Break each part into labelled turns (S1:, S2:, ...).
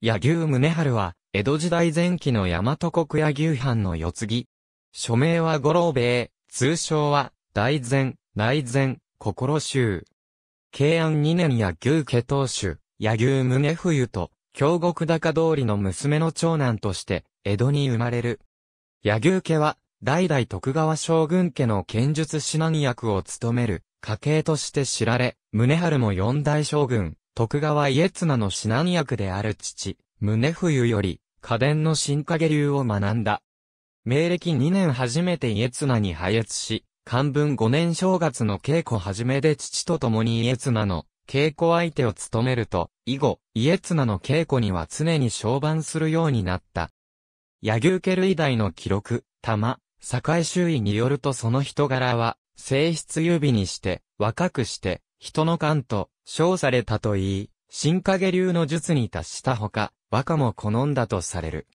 S1: 柳生宗春は、江戸時代前期の大和国柳牛藩の世継ぎ。署名は五郎兵衛、通称は、大前、内前、心衆。慶安二年柳牛家当主、柳生宗冬と、京極高通りの娘の長男として、江戸に生まれる。柳生家は、代々徳川将軍家の剣術指南役を務める、家系として知られ、宗春も四大将軍、徳川家綱の指南役である父、宗冬より、家電の新影流を学んだ。明暦2年初めて家綱に配越し、漢文5年正月の稽古始めで父と共に家綱の稽古相手を務めると、以後、家綱の稽古には常に昇番するようになった。柳生家類来の記録、玉、栄周囲によるとその人柄は、性質優美にして、若くして、人の勘と称されたといい、新影流の術に達したほか、和歌も好んだとされる。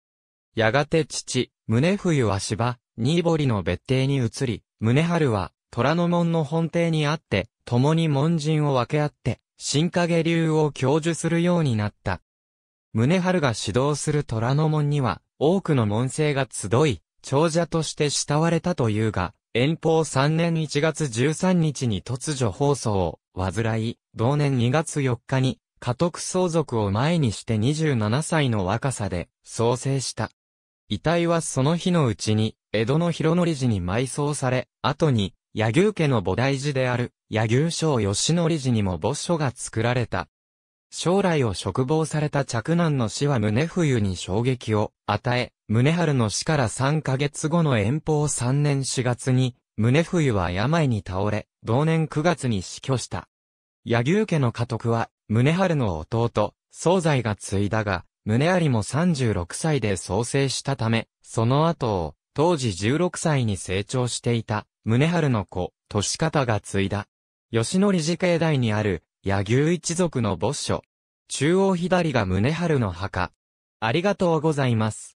S1: やがて父、宗冬は芝、新堀の別邸に移り、宗春は虎ノ門の本邸にあって、共に門人を分け合って、新影流を教授するようになった。宗春が指導する虎ノ門には、多くの門生が集い、長者として慕われたというが、遠方3年1月13日に突如放送を、らい、同年2月4日に、家督相続を前にして27歳の若さで、創生した。遺体はその日のうちに、江戸の広則寺に埋葬され、後に、柳生家の菩提寺である、柳生省吉則寺にも墓所が作られた。将来を嘱望された嫡男の死は胸冬に衝撃を与え、胸春の死から3ヶ月後の遠方3年4月に、胸冬は病に倒れ、同年9月に死去した。柳生家の家督は、宗春の弟、宗在が継いだが、宗有も36歳で創生したため、その後を、当時16歳に成長していた、宗春の子、年方が継いだ。吉野理事境内にある、柳生一族の墓所。中央左が宗春の墓。ありがとうございます。